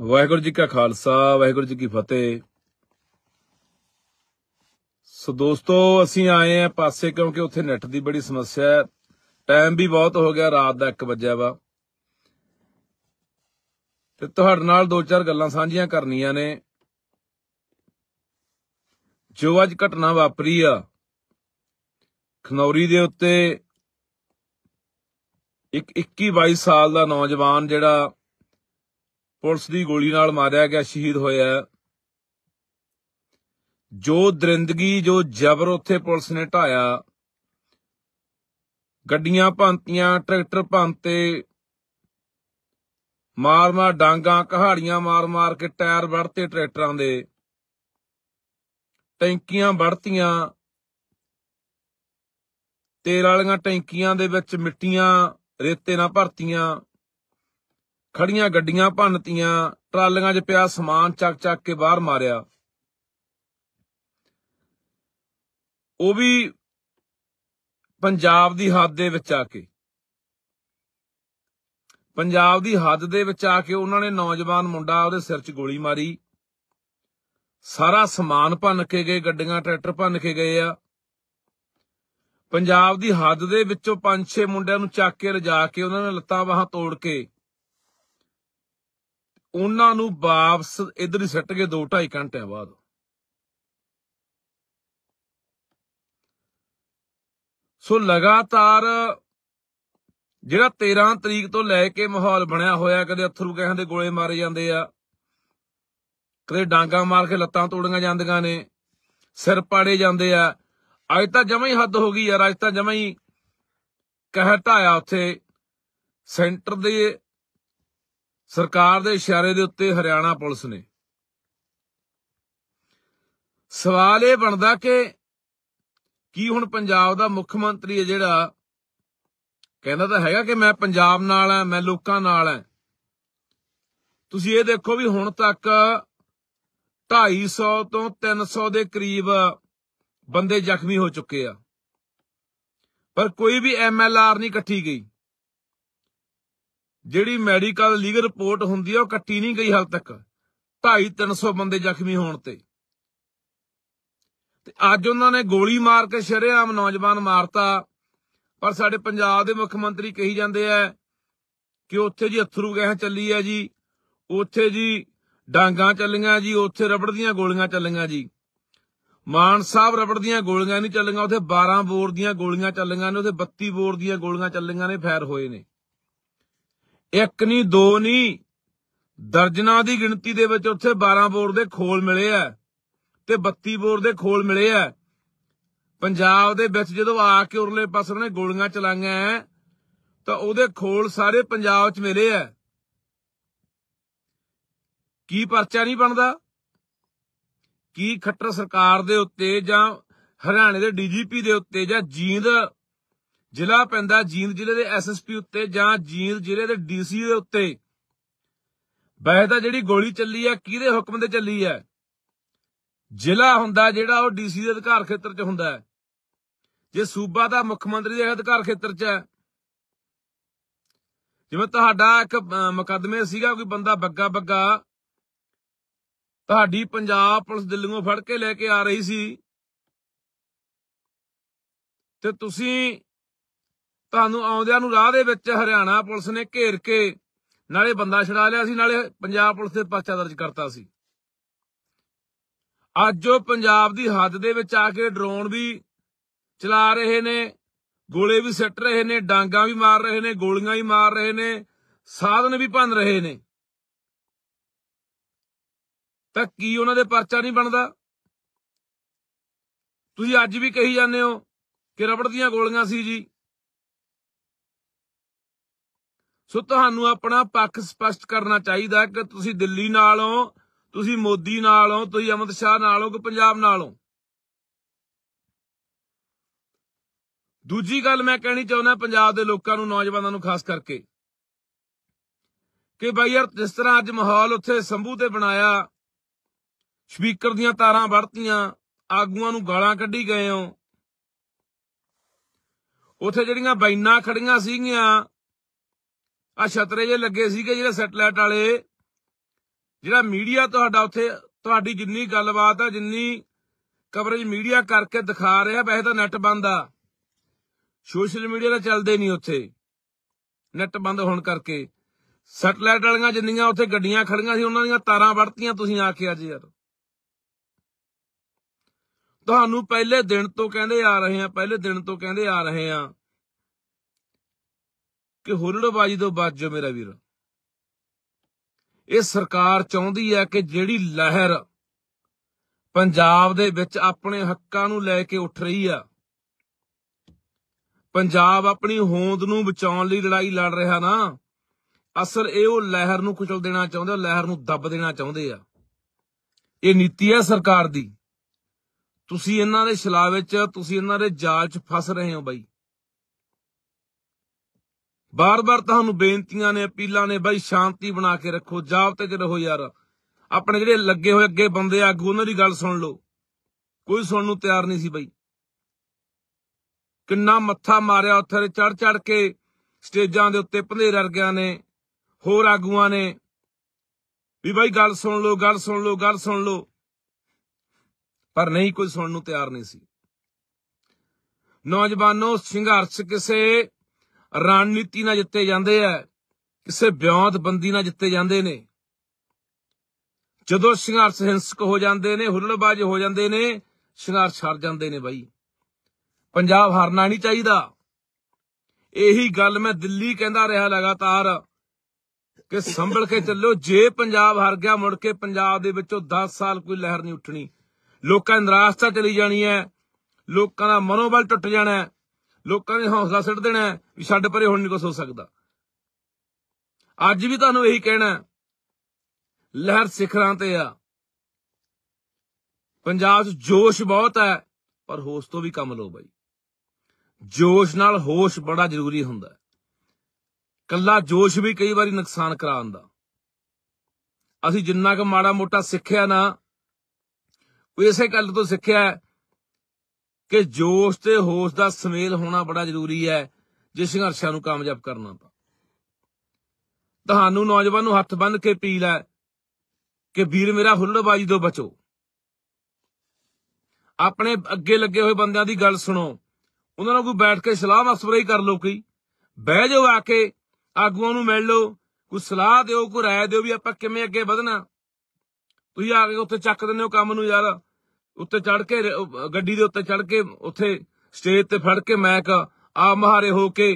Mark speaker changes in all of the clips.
Speaker 1: ਵਾਹਿਗੁਰੂ ਜੀ ਕਾ ਖਾਲਸਾ ਵਾਹਿਗੁਰੂ ਜੀ ਕੀ ਫਤਿਹ ਸੋ ਦੋਸਤੋ ਅਸੀਂ ਆਏ ਆ ਪਾਸੇ ਕਿਉਂਕਿ ਉੱਥੇ ਨੈਟ ਦੀ ਬੜੀ ਸਮੱਸਿਆ ਹੈ ਟਾਈਮ ਵੀ ਬਹੁਤ ਹੋ ਗਿਆ ਰਾਤ ਦਾ 1 ਵਜੇ ਵਾ ਤੇ ਤੁਹਾਡੇ ਨਾਲ ਦੋ ਚਾਰ ਗੱਲਾਂ ਸਾਂਝੀਆਂ ਕਰਨੀਆਂ ਨੇ ਜੋ ਅੱਜ ਘਟਨਾ ਵਾਪਰੀ ਆ ਖਨੌਰੀ ਦੇ ਉੱਤੇ ਇੱਕ 21 22 ਸਾਲ ਦਾ ਨੌਜਵਾਨ ਜਿਹੜਾ ਪੁਲਿਸ ਦੀ ਗੋਲੀ ਨਾਲ ਮਾਰਿਆ ਗਿਆ ਸ਼ਹੀਦ ਹੋਇਆ ਜੋ ਦਰਿੰਦਗੀ ਜੋ ਜ਼ਬਰ ਉੱਥੇ ਪੁਲਿਸ ਨੇ ਢਾਇਆ ਗੱਡੀਆਂ ਭੰਤੀਆਂ ਟਰੈਕਟਰ ਭੰਤੇ ਮਾਰ-ਮਾਰ ਡਾਂਗਾ ਕਹਾੜੀਆਂ ਮਾਰ-ਮਾਰ ਕੇ ਟਾਇਰ ਵੜਤੇ ਟਰੈਕਟਰਾਂ ਦੇ ਟੈਂਕੀਆਂ ਵੜਤੀਆਂ ਤੇਲ ਵਾਲੀਆਂ ਟੈਂਕੀਆਂ ਦੇ ਵਿੱਚ ਮਿੱਟੀਆਂ ਰੇਤੇ ਨਾਲ ਭਰਤੀਆਂ ਖੜੀਆਂ ਗੱਡੀਆਂ ਭੰਨਤੀਆਂ ਟਰਾਲੀਆਂ 'ਚ ਪਿਆ ਸਮਾਨ ਚੱਕ ਚੱਕ ਕੇ ਬਾਹਰ ਮਾਰਿਆ ਉਹ ਵੀ ਪੰਜਾਬ ਦੀ ਹੱਦ ਦੇ ਵਿੱਚ ਆ ਕੇ ਪੰਜਾਬ ਦੀ ਹੱਦ ਦੇ ਵਿੱਚ ਆ ਕੇ ਉਹਨਾਂ ਨੇ ਨੌਜਵਾਨ ਮੁੰਡਾ ਉਹਦੇ ਸਿਰ 'ਚ ਗੋਲੀ ਮਾਰੀ ਸਾਰਾ ਸਮਾਨ ਭੰਨ ਕੇ ਗਏ ਗੱਡੀਆਂ ਟਰੈਕਟਰ ਭੰਨ ਕੇ ਗਏ ਆ ਪੰਜਾਬ ਦੀ ਹੱਦ ਦੇ ਵਿੱਚੋਂ ਪੰਜ ਛੇ ਮੁੰਡਿਆਂ ਨੂੰ ਚੱਕ ਕੇ ਲਿਜਾ ਕੇ ਉਹਨਾਂ ਨੇ ਲੱਤਾਂ ਬਾਹਾਂ ਤੋੜ ਕੇ ਉਹਨਾਂ ਨੂੰ ਵਾਪਸ ਇਧਰ ਹੀ ਸੱਟ ਕੇ 2 2.5 ਘੰਟਿਆਂ ਬਾਅਦ ਸੋ ਲਗਾਤਾਰ ਜਿਹੜਾ 13 ਤਰੀਕ ਤੋਂ ਲੈ ਕੇ ਮਾਹੌਲ ਬਣਿਆ ਹੋਇਆ ਕਦੇ ਅਥਰੂ ਕਹਿਆਂ ਦੇ ਗੋਲੇ ਮਾਰੇ ਜਾਂਦੇ ਆ ਕਦੇ ਡਾਂਗਾ ਮਾਰ ਕੇ ਲੱਤਾਂ ਤੋੜੀਆਂ ਜਾਂਦੀਆਂ ਨੇ ਸਿਰ ਪਾੜੇ ਜਾਂਦੇ ਆ ਅੱਜ ਤਾਂ ਜਮਾਂ ਹੀ ਹੱਦ ਹੋ ਗਈ ਯਾਰ ਅੱਜ ਤਾਂ ਜਮਾਂ ਹੀ ਕਹਿ ਢਾਇਆ ਉੱਥੇ ਸੈਂਟਰ ਦੇ ਸਰਕਾਰ ਦੇ ਇਸ਼ਾਰੇ ਦੇ ਉੱਤੇ ਹਰਿਆਣਾ ਪੁਲਿਸ ਨੇ ਸਵਾਲ ਇਹ ਬਣਦਾ ਕਿ ਕੀ ਹੁਣ ਪੰਜਾਬ ਦਾ ਮੁੱਖ ਮੰਤਰੀ ਹੈ ਜਿਹੜਾ ਕਹਿੰਦਾ ਤਾਂ ਹੈਗਾ ਕਿ ਮੈਂ ਪੰਜਾਬ ਨਾਲ ਆ ਮੈਂ ਲੋਕਾਂ ਨਾਲ ਆ ਤੁਸੀਂ ਇਹ ਦੇਖੋ ਵੀ ਹੁਣ ਤੱਕ 250 ਤੋਂ 300 ਦੇ ਕਰੀਬ ਬੰਦੇ ਜ਼ਖਮੀ ਹੋ ਚੁੱਕੇ ਆ ਪਰ ਕੋਈ ਵੀ ਐਮਐਲਆਰ ਨਹੀਂ ਇਕੱਠੀ ਗਈ ਜਿਹੜੀ ਮੈਡੀਕਲ ਲੀਗਲ ਰਿਪੋਰਟ ਹੁੰਦੀ ਆ ਉਹ ਕੱਟੀ ਨਹੀਂ ਗਈ ਹਾਲ ਤੱਕ 2.5 300 ਬੰਦੇ ਜ਼ਖਮੀ ਹੋਣ ਤੇ ਤੇ ਅੱਜ ਉਹਨਾਂ ਨੇ ਗੋਲੀ ਮਾਰ ਕੇ ਸ਼ਰੇਆਮ ਨੌਜਵਾਨ ਮਾਰਤਾ ਪਰ ਸਾਡੇ ਪੰਜਾਬ ਦੇ ਮੁੱਖ ਮੰਤਰੀ ਕਹੀ ਜਾਂਦੇ ਆ ਕਿ ਉੱਥੇ ਜੀ ਅਥਰੂ ਗੈਸ ਚੱਲੀ ਆ ਜੀ ਉੱਥੇ ਜੀ ਡਾਂਗਾ ਚੱਲੀਆਂ ਜੀ ਉੱਥੇ ਰਬੜ ਦੀਆਂ ਗੋਲੀਆਂ ਚੱਲੀਆਂ ਜੀ ਮਾਨ ਸਾਹਿਬ ਰਬੜ ਦੀਆਂ ਗੋਲੀਆਂ ਨਹੀਂ ਚੱਲੀਆਂ ਉੱਥੇ 12 ਬੋਰ ਦੀਆਂ ਗੋਲੀਆਂ ਚੱਲੀਆਂ ਨੇ ਉੱਥੇ 32 ਬੋਰ ਦੀਆਂ ਗੋਲੀਆਂ ਚੱਲੀਆਂ ਨੇ ਫੈਰ ਹੋਏ ਨੇ ਇੱਕ ਨਹੀਂ ਦੋ ਨਹੀਂ ਦਰਜਨਾਂ ਦੀ ਗਿਣਤੀ ਦੇ ਵਿੱਚ ਉੱਥੇ 12 ਬੋਰ ਦੇ ਖੋਲ ਮਿਲੇ ਆ ਤੇ 32 ਬੋਰ ਦੇ ਖੋਲ ਮਿਲੇ ਆ ਪੰਜਾਬ ਦੇ ਵਿੱਚ ਜਦੋਂ ਆ ਕੇ ਉਰਲੇ ਪਾਸੇ ਉਹਨੇ ਗੋਲੀਆਂ ਚਲਾਈਆਂ ਤਾਂ ਉਹਦੇ ਖੋਲ ਸਾਰੇ ਪੰਜਾਬ 'ਚ ਮਿਲੇ ਆ ਕੀ ਪਰਚਾ ਨਹੀਂ ਬਣਦਾ ਕੀ ਖੱਟਰ ਸਰਕਾਰ ਦੇ ਉੱਤੇ ਜਾਂ ਹਰਿਆਣੇ ਦੇ ਡੀਜੀਪੀ ਦੇ ਉੱਤੇ ਜਾਂ ਜੀਂਦ ਜ਼ਿਲ੍ਹਾ ਪੈਂਦਾ ਜੀਂਦ ਜ਼ਿਲ੍ਹੇ ਦੇ ਐਸਐਸਪੀ ਉੱਤੇ ਜਾਂ ਜੀਂਦ ਜ਼ਿਲ੍ਹੇ ਦੇ ਡੀਸੀ ਦੇ ਉੱਤੇ ਵੈਸੇ ਤਾਂ ਜਿਹੜੀ ਗੋਲੀ ਚੱਲੀ ਆ ਕਿਹਦੇ ਹੁਕਮ ਤੇ ਚੱਲੀ ਆ ਜ਼ਿਲ੍ਹਾ ਹੁੰਦਾ ਜਿਹੜਾ ਉਹ ਡੀਸੀ ਦੇ ਅਧਿਕਾਰ ਖੇਤਰ 'ਚ ਹੁੰਦਾ ਹੈ ਜੇ ਸੂਬਾ ਦਾ ਮੁੱਖ ਮੰਤਰੀ ਦੇ ਅਧਿਕਾਰ ਖੇਤਰ 'ਚ ਹੈ ਜਿਵੇਂ ਤੁਹਾਡਾ ਇੱਕ ਮੁਕਦਮੇ ਸੀਗਾ ਕੋਈ ਬੰਦਾ ਬੱਗਾ ਬੱਗਾ ਤੁਹਾਡੀ ਪੰਜਾਬ ਪੁਲਿਸ ਦਿੱਲੀੋਂ ਫੜ ਕੇ ਲੈ ਕੇ ਆ ਰਹੀ ਸੀ ਤੇ ਤੁਸੀਂ ਤੁਹਾਨੂੰ ਆਉਂਦਿਆਂ ਨੂੰ ਰਾਹ ਦੇ ਵਿੱਚ ਹਰਿਆਣਾ ਪੁਲਿਸ ਨੇ ਘੇਰ ਕੇ ਨਾਲੇ ਬੰਦਾ ਛੜਾ ਲਿਆ ਸੀ ਨਾਲੇ ਪੰਜਾਬ ਪੁਲਿਸ ਦੇ ਪਰਚਾ ਦਰਜ ਕਰਤਾ ਸੀ ਅੱਜ ਉਹ ਪੰਜਾਬ ਦੀ ਹੱਦ ਦੇ ਵਿੱਚ ਆ ਕੇ ਡਰੋਨ ਵੀ ਚਲਾ ਰਹੇ ਨੇ ਗੋਲੇ ਵੀ ਸੱਟ ਰਹੇ ਨੇ ਡਾਂਗਾ ਵੀ ਮਾਰ ਰਹੇ ਨੇ ਗੋਲੀਆਂ ਵੀ ਮਾਰ ਰਹੇ ਨੇ ਸਾਧਨ ਵੀ ਭੰਨ ਰਹੇ ਨੇ ਤਾਂ ਕੀ ਉਹਨਾਂ ਦੇ ਪਰਚਾ ਨਹੀਂ ਬਣਦਾ ਤੁਸੀਂ ਅੱਜ ਵੀ ਕਹੀ ਜਾਂਦੇ ਹੋ ਕਿ ਰਬੜ ਦੀਆਂ ਗੋਲੀਆਂ ਸੀ ਜੀ ਸੋ ਤੁਹਾਨੂੰ ਆਪਣਾ ਪੱਖ ਸਪਸ਼ਟ ਕਰਨਾ ਚਾਹੀਦਾ ਕਿ ਤੁਸੀਂ ਦਿੱਲੀ ਨਾਲੋਂ ਤੁਸੀਂ ਮੋਦੀ ਨਾਲੋਂ ਤੁਸੀਂ ਅਮਿਤ ਸ਼ਾਹ ਨਾਲੋਂ ਕਿ ਪੰਜਾਬ ਨਾਲੋਂ ਦੂਜੀ ਗੱਲ ਮੈਂ ਕਹਿਣੀ ਚਾਹੁੰਦਾ ਪੰਜਾਬ ਦੇ ਲੋਕਾਂ ਨੂੰ ਨੌਜਵਾਨਾਂ ਨੂੰ ਖਾਸ ਕਰਕੇ ਕਿ ਭਾਈ ਯਾਰ ਜਿਸ ਤਰ੍ਹਾਂ ਅੱਜ ਮਾਹੌਲ ਉੱਥੇ ਸੰਭੂ ਤੇ ਬਣਾਇਆ ਸਪੀਕਰ ਦੀਆਂ ਤਾਰਾਂ ਵੜਤੀਆਂ ਆਗੂਆਂ ਨੂੰ ਗਾਲਾਂ ਕੱਢੀ ਗਏ ਹੋ ਉੱਥੇ ਜਿਹੜੀਆਂ ਬੈਨਾਂ ਖੜੀਆਂ ਸੀਗੀਆਂ ਆ ਛਤਰੇ ਜੇ ਲੱਗੇ ਸੀਗੇ ਜਿਹੜੇ ਸੈਟਲਾਈਟ ਵਾਲੇ ਜਿਹੜਾ ਮੀਡੀਆ ਤੁਹਾਡਾ ਉੱਥੇ ਤੁਹਾਡੀ ਜਿੰਨੀ ਗੱਲਬਾਤ ਆ ਜਿੰਨੀ ਕਵਰੇਜ ਮੀਡੀਆ ਕਰਕੇ ਦਿਖਾ ਰਿਹਾ ਵੈਸੇ ਤਾਂ ਨੈਟ ਬੰਦ ਆ ਸੋਸ਼ਲ ਮੀਡੀਆ ਦਾ ਚੱਲਦੇ ਨਹੀਂ ਉੱਥੇ ਨੈਟ ਬੰਦ ਹੋਣ ਕਰਕੇ ਸੈਟਲਾਈਟ ਵਾਲੀਆਂ ਜਿੰਨੀਆਂ ਉੱਥੇ ਗੱਡੀਆਂ ਖੜੀਆਂ ਸੀ ਉਹਨਾਂ ਦੀਆਂ ਤਾਰਾਂ ਵੜਤੀਆਂ ਤੁਸੀਂ ਆ ਕੇ ਅੱਜ ਯਾਰ ਤੁਹਾਨੂੰ ਪਹਿਲੇ ਦਿਨ ਤੋਂ ਕਹਿੰਦੇ ਆ ਰਹੇ ਆ ਪਹਿਲੇ ਦਿਨ ਤੋਂ ਕਹਿੰਦੇ ਆ ਰਹੇ ਆ ਕਿ ਹੁਲੜਬਾਜੀ ਤੋਂ ਬਚ ਜਾ ਮੇਰਾ ਵੀਰ ਇਹ ਸਰਕਾਰ ਚਾਹੁੰਦੀ ਹੈ ਕਿ ਜਿਹੜੀ ਲਹਿਰ ਪੰਜਾਬ ਦੇ ਵਿੱਚ ਆਪਣੇ ਹੱਕਾਂ ਨੂੰ ਲੈ ਕੇ ਉੱਠ ਰਹੀ ਆ ਪੰਜਾਬ ਆਪਣੀ ਹੋਂਦ ਨੂੰ ਬਚਾਉਣ ਲਈ ਲੜਾਈ ਲੜ ਰਿਹਾ ਨਾ ਅਸਲ ਇਹ ਉਹ ਲਹਿਰ ਨੂੰ ਕੁਚਲ ਦੇਣਾ ਚਾਹੁੰਦੇ ਆ ਲਹਿਰ ਨੂੰ ਦੱਬ ਦੇਣਾ ਚਾਹੁੰਦੇ ਆ ਇਹ ਨੀਤੀ ਆ ਸਰਕਾਰ ਦੀ ਤੁਸੀਂ ਇਹਨਾਂ ਦੇ ਛਲਾਵੇ 'ਚ ਤੁਸੀਂ ਇਹਨਾਂ ਦੇ ਜਾਲ 'ਚ ਫਸ ਰਹੇ ਹੋ ਬਾਈ ਬਾਰ-ਬਾਰ ਤੁਹਾਨੂੰ ਬੇਨਤੀਆਂ ਨੇ ਅਪੀਲਾਂ ਨੇ ਬਾਈ ਸ਼ਾਂਤੀ ਬਣਾ ਕੇ ਰੱਖੋ ਜਾਬਤੇ 'ਚ ਰਹੋ ਯਾਰ ਆਪਣੇ ਜਿਹੜੇ ਲੱਗੇ ਹੋਏ ਅੱਗੇ ਬੰਦੇ ਆਗੂ ਉਹਨਾਂ ਦੀ ਗੱਲ ਸੁਣ ਲਓ ਕੋਈ ਸੁਣਨ ਨੂੰ ਤਿਆਰ ਨਹੀਂ ਸੀ ਬਾਈ ਕਿੰਨਾ ਮੱਥਾ ਮਾਰਿਆ ਉੱਥੇ ਚੜ ਚੜ ਕੇ ਸਟੇਜਾਂ ਦੇ ਉੱਤੇ ਭੰਦੇਰ ਗਿਆ ਨੇ ਹੋਰ ਆਗੂਆਂ ਨੇ ਵੀ ਬਾਈ ਗੱਲ ਸੁਣ ਲਓ ਗੱਲ ਸੁਣ ਲਓ ਗੱਲ ਸੁਣ ਲਓ ਪਰ ਨਹੀਂ ਕੋਈ ਸੁਣਨ ਨੂੰ ਤਿਆਰ ਨਹੀਂ ਸੀ ਨੌਜਵਾਨੋ ਸੰਘਰਸ਼ ਕਿਸੇ ਰਣਨੀਤੀ ਨਾਲ ਜਿੱਤੇ ਜਾਂਦੇ ਆ ਕਿਸੇ ਬੰਦੀ ਨਾਲ ਜਿੱਤੇ ਜਾਂਦੇ ਨੇ ਜਦੋਂ ਸੰਘਰਸ਼ ਹਿੰਸਕ ਹੋ ਜਾਂਦੇ ਨੇ ਹੁੱਲੜਬਾਜ਼ ਹੋ ਜਾਂਦੇ ਨੇ ਸੰਘਰਸ਼ ਛੱਡ ਜਾਂਦੇ ਨੇ ਬਾਈ ਪੰਜਾਬ ਹਾਰਨਾ ਨਹੀਂ ਚਾਹੀਦਾ ਇਹੀ ਗੱਲ ਮੈਂ ਦਿੱਲੀ ਕਹਿੰਦਾ ਰਿਹਾ ਲਗਾਤਾਰ ਕਿ ਸੰਭਲ ਕੇ ਚੱਲੋ ਜੇ ਪੰਜਾਬ ਹਾਰ ਗਿਆ ਮੁੜ ਕੇ ਪੰਜਾਬ ਦੇ ਵਿੱਚੋਂ 10 ਸਾਲ ਕੋਈ ਲਹਿਰ ਨਹੀਂ ਉੱਠਣੀ ਲੋਕਾਂ ਦੀ ਨਿਰਾਸ਼ਤਾ ਚਲੀ ਜਾਣੀ ਹੈ ਲੋਕਾਂ ਦਾ ਮਨੋਬਲ ਟੁੱਟ ਜਾਣਾ ਹੈ ਲੋਕਾਂ ਨੇ ਹੌਸਲਾ ਛੱਡ ਦੇਣਾ ਵੀ ਛੱਡ ਪਰੇ ਹੁਣ ਨਹੀਂ ਕੁਝ ਹੋ ਸਕਦਾ ਅੱਜ ਵੀ ਤੁਹਾਨੂੰ ਇਹੀ ਕਹਿਣਾ ਲਹਿਰ ਸਿਖਰਾਂ ਤੇ ਆ ਪੰਜਾਬ 'ਚ ਜੋਸ਼ ਬਹੁਤ ਹੈ ਪਰ ਹੋਸ਼ ਤੋਂ ਵੀ ਕੰਮ ਲੋ ਬਾਈ ਜੋਸ਼ ਨਾਲ ਹੋਸ਼ ਬੜਾ ਜ਼ਰੂਰੀ ਹੁੰਦਾ ਹੈ ਕੱਲਾ ਜੋਸ਼ ਵੀ ਕਈ ਵਾਰੀ ਨੁਕਸਾਨ ਕਰਾ ਆਂਦਾ ਅਸੀਂ ਜਿੰਨਾ ਕੁ ਮਾੜਾ ਮੋਟਾ ਸਿੱਖਿਆ ਨਾ ਉਹ ਇਸੇ ਗੱਲ ਤੋਂ ਸਿੱਖਿਆ ਕਿ ਜੋਸ਼ ਤੇ ਹੋਸ਼ ਦਾ ਸੁਮੇਲ ਹੋਣਾ ਬੜਾ ਜ਼ਰੂਰੀ ਹੈ ਜੇ ਸੰਘਰਸ਼ਾਂ ਨੂੰ ਕਾਮਯਾਬ ਕਰਨਾ ਤਾਂ ਤੁਹਾਨੂੰ ਨੌਜਵਾਨ ਨੂੰ ਹੱਥ ਬੰਨ ਕੇ ਅਪੀਲ ਹੈ ਕਿ ਵੀਰ ਮੇਰਾ ਹੁੱਲੜਬਾਜ਼ੀ ਤੋਂ ਬਚੋ ਆਪਣੇ ਅੱਗੇ ਲੱਗੇ ਹੋਏ ਬੰਦਿਆਂ ਦੀ ਗੱਲ ਸੁਣੋ ਉਹਨਾਂ ਨਾਲ ਕੋਈ ਬੈਠ ਕੇ ਸਲਾਹ ਮਸਵਰਾ ਹੀ ਕਰ ਲਓ ਕੋਈ ਬਹਿ ਜਾਓ ਆ ਕੇ ਆਗੂਆਂ ਨੂੰ ਮਿਲ ਲਓ ਕੋਈ ਸਲਾਹ ਦਿਓ ਕੋਈ ਰਾਏ ਦਿਓ ਵੀ ਆਪਾਂ ਕਿਵੇਂ ਅੱਗੇ ਵਧਣਾ ਤੁਸੀਂ ਆ ਕੇ ਉੱਥੇ ਚੱਕ ਦਿੰਦੇ ਹੋ ਕੰਮ ਨੂੰ ਯਾਰ ਉੱਤੇ ਚੜ ਕੇ ਗੱਡੀ ਦੇ ਉੱਤੇ ਚੜ ਕੇ ਉੱਥੇ ਸਟੇਜ ਤੇ ਫੜ ਕੇ ਮੈਕ ਆ ਮਹਾਰੇ ਹੋ ਕੇ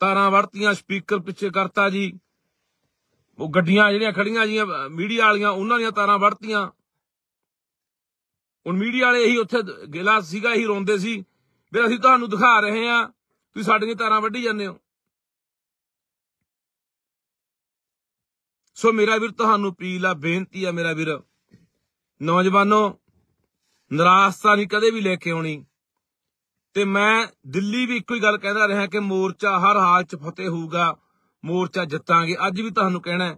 Speaker 1: ਤਾਰਾਂ ਵੜਤੀਆਂ ਸਪੀਕਰ ਪਿੱਛੇ ਕਰਤਾ ਜੀ ਉਹ ਗੱਡੀਆਂ ਜਿਹੜੀਆਂ ਖੜੀਆਂ ਜੀਆਂ ਮੀਡੀਆ ਵਾਲੀਆਂ ਉਹਨਾਂ ਦੀਆਂ ਤਾਰਾਂ ਵੜਤੀਆਂ ਹੁਣ ਮੀਡੀਆ ਵਾਲੇ ਇਹੀ ਉੱਥੇ ਗਿਲਾ ਸੀਗਾ ਇਹੀ ਰੋਂਦੇ ਸੀ ਵੀ ਅਸੀਂ ਤੁਹਾਨੂੰ ਦਿਖਾ ਰਹੇ ਆ ਤੁਸੀਂ ਸਾਡੀਆਂ ਤਾਰਾਂ ਵੱਢੀ ਜਾਂਦੇ ਹੋ ਸੋ ਮੇਰਾ ਵੀਰ ਤੁਹਾਨੂੰ ਅਪੀਲ ਆ ਬੇਨਤੀ ਆ ਮੇਰਾ ਵੀਰ ਨੌਜਵਾਨੋ ਨਿਰਾਸ਼ਤਾ ਨਹੀਂ ਕਦੇ ਵੀ ਲੈ ਕੇ ਆਉਣੀ ਤੇ ਮੈਂ ਦਿੱਲੀ ਵੀ ਇੱਕੋ ਹੀ ਗੱਲ ਕਹਿੰਦਾ ਰਿਹਾ ਕਿ ਮੋਰਚਾ ਹਰ ਹਾਲ 'ਚ ਫਤਿਹ ਹੋਊਗਾ ਮੋਰਚਾ ਜਿੱਤਾਂਗੇ ਅੱਜ ਵੀ ਤੁਹਾਨੂੰ ਕਹਿਣਾ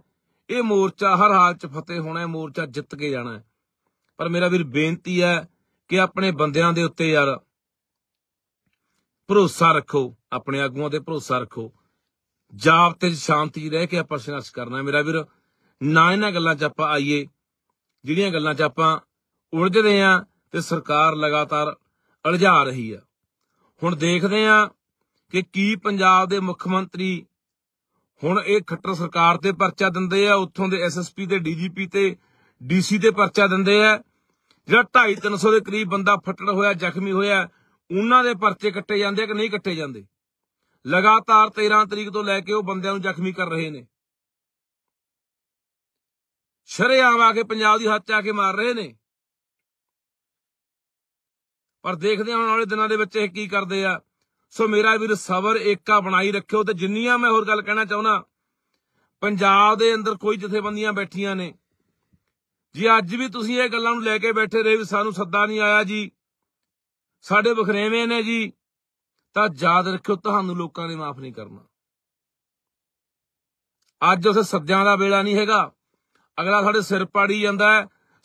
Speaker 1: ਇਹ ਮੋਰਚਾ ਹਰ ਹਾਲ 'ਚ ਫਤਿਹ ਹੋਣਾ ਹੈ ਮੋਰਚਾ ਜਿੱਤ ਕੇ ਜਾਣਾ ਹੈ ਪਰ ਮੇਰਾ ਵੀਰ ਬੇਨਤੀ ਹੈ ਕਿ ਆਪਣੇ ਬੰਦਿਆਂ ਦੇ ਉੱਤੇ ਯਾਰ ਭਰੋਸਾ ਰੱਖੋ ਆਪਣੇ ਆਗੂਆਂ ਤੇ ਭਰੋਸਾ ਰੱਖੋ ਜਾਬ ਤੇ ਸ਼ਾਂਤੀ ਰਹਿ ਕੇ ਆਪਾਂ ਸੰਘਰਸ਼ ਕਰਨਾ ਮੇਰਾ ਵੀਰ ਨਾ ਇਹਨਾਂ ਗੱਲਾਂ 'ਚ ਆਪਾਂ ਆਈਏ ਜਿਹੜੀਆਂ ਗੱਲਾਂ 'ਚ ਆਪਾਂ ਉਲਝਦੇ ਆਂ ਤੇ ਸਰਕਾਰ ਲਗਾਤਾਰ ਅਲਝਾ ਰਹੀ ਆ ਹੁਣ ਦੇਖਦੇ ਆ ਕਿ ਕੀ ਪੰਜਾਬ ਦੇ ਮੁੱਖ ਮੰਤਰੀ ਹੁਣ ਇਹ ਖੱਟਰ ਸਰਕਾਰ ਤੇ ਪਰਚਾ ਦਿੰਦੇ ਆ ਉੱਥੋਂ ਦੇ ਐਸਐਸਪੀ ਤੇ ਡੀਜੀਪੀ ਤੇ ਡੀਸੀ ਤੇ ਪਰਚਾ ਦਿੰਦੇ ਆ ਜਿਹੜਾ 2.5 300 ਦੇ ਕਰੀਬ ਬੰਦਾ ਫਟੜ ਹੋਇਆ ਜ਼ਖਮੀ ਹੋਇਆ ਉਹਨਾਂ ਦੇ ਪਰਚੇ ਕੱਟੇ ਜਾਂਦੇ ਆ ਕਿ ਨਹੀਂ ਕੱਟੇ ਜਾਂਦੇ ਲਗਾਤਾਰ 13 ਤਰੀਕ ਤੋਂ ਲੈ ਕੇ ਉਹ ਬੰਦਿਆਂ ਨੂੰ ਜ਼ਖਮੀ ਕਰ ਰਹੇ ਨੇ ਸ਼ਰੇਆਮ ਆ ਕੇ ਪੰਜਾਬ ਦੀ ਹੱਥ ਆ ਕੇ ਮਾਰ ਰਹੇ ਨੇ ਪਰ ਦੇਖਦੇ ਹਾਂ ਆਉਣ ਵਾਲੇ ਦਿਨਾਂ ਦੇ ਵਿੱਚ ਇਹ ਕੀ ਕਰਦੇ ਆ ਸੋ ਮੇਰਾ ਵੀਰ ਸਬਰ ਏਕਾ ਬਣਾਈ ਰੱਖਿਓ ਤੇ ਜਿੰਨੀਆਂ ਮੈਂ ਹੋਰ ਗੱਲ ਕਹਿਣਾ ਚਾਹੁੰਨਾ ਪੰਜਾਬ ਦੇ ਅੰਦਰ ਕੋਈ ਜਥੇਬੰਦੀਆਂ ਬੈਠੀਆਂ ਨੇ ਜੀ ਅੱਜ ਵੀ ਤੁਸੀਂ ਇਹ ਗੱਲਾਂ ਨੂੰ ਲੈ ਕੇ ਬੈਠੇ ਰਹੇ ਵੀ ਸਾਨੂੰ ਸੱਦਾ ਨਹੀਂ ਆਇਆ ਜੀ ਸਾਡੇ ਬਖਰੇਵੇਂ ਨੇ ਜੀ ਤਾਂ ਯਾਦ ਰੱਖਿਓ ਤੁਹਾਨੂੰ ਲੋਕਾਂ ਨੇ ਮਾਫ ਨਹੀਂ ਕਰਨਾ ਅੱਜ ਉਸ ਸੱਦਿਆਂ ਦਾ ਵੇਲਾ ਨਹੀਂ ਹੈਗਾ ਅਗਲਾ ਸਾਡੇ ਸਿਰ ਪਾੜੀ ਜਾਂਦਾ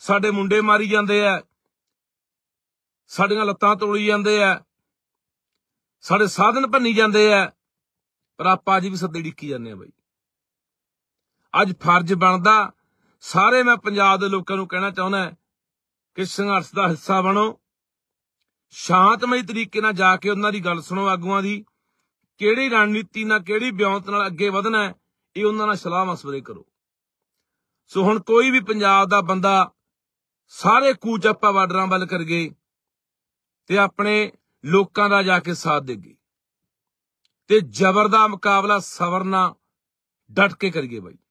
Speaker 1: ਸਾਡੇ ਮੁੰਡੇ ਮਾਰੀ ਜਾਂਦੇ ਆ ਸਾਡੀਆਂ ਲੱਤਾਂ ਤੋੜੀ ਜਾਂਦੇ ਆ ਸਾਡੇ ਸਾਧਨ ਭੰਨੀ ਜਾਂਦੇ ਆ ਪਰ ਆਪਾਂ ਅੱਜ ਵੀ ਸੱਦੇ ਡਿੱਕੀ ਜਾਂਦੇ ਆ ਬਾਈ ਅੱਜ ਫਰਜ਼ ਬਣਦਾ ਸਾਰੇ ਮੈਂ ਪੰਜਾਬ ਦੇ ਲੋਕਾਂ ਨੂੰ ਕਹਿਣਾ ਚਾਹੁੰਦਾ ਕਿ ਸੰਘਰਸ਼ ਦਾ ਹਿੱਸਾ ਬਣੋ ਸ਼ਾਂਤਮਈ ਤਰੀਕੇ ਨਾਲ ਜਾ ਕੇ ਉਹਨਾਂ ਦੀ ਗੱਲ ਸੁਣੋ ਆਗੂਆਂ ਦੀ ਕਿਹੜੀ ਰਣਨੀਤੀ ਨਾਲ ਕਿਹੜੀ ਬਿਉਂਤ ਨਾਲ ਅੱਗੇ ਵਧਣਾ ਹੈ ਇਹ ਉਹਨਾਂ ਨਾਲ ਸਲਾਹ ਮਸਵਰੇ ਕਰੋ ਸੋ ਹੁਣ ਕੋਈ ਵੀ ਪੰਜਾਬ ਦਾ ਬੰਦਾ ਸਾਰੇ ਕੂਚ ਆਪਾਂ ਬਾਰਡਰਾਂ ਵੱਲ ਕਰ ਗਏ ਤੇ ਆਪਣੇ ਲੋਕਾਂ ਦਾ ਜਾ ਕੇ ਸਾਥ ਦੇਗੀ ਤੇ ਜ਼ਬਰ ਦਾ ਮੁਕਾਬਲਾ ਸਵਰਨਾ ਡਟ ਕੇ ਕਰੀਏ ਬਾਈ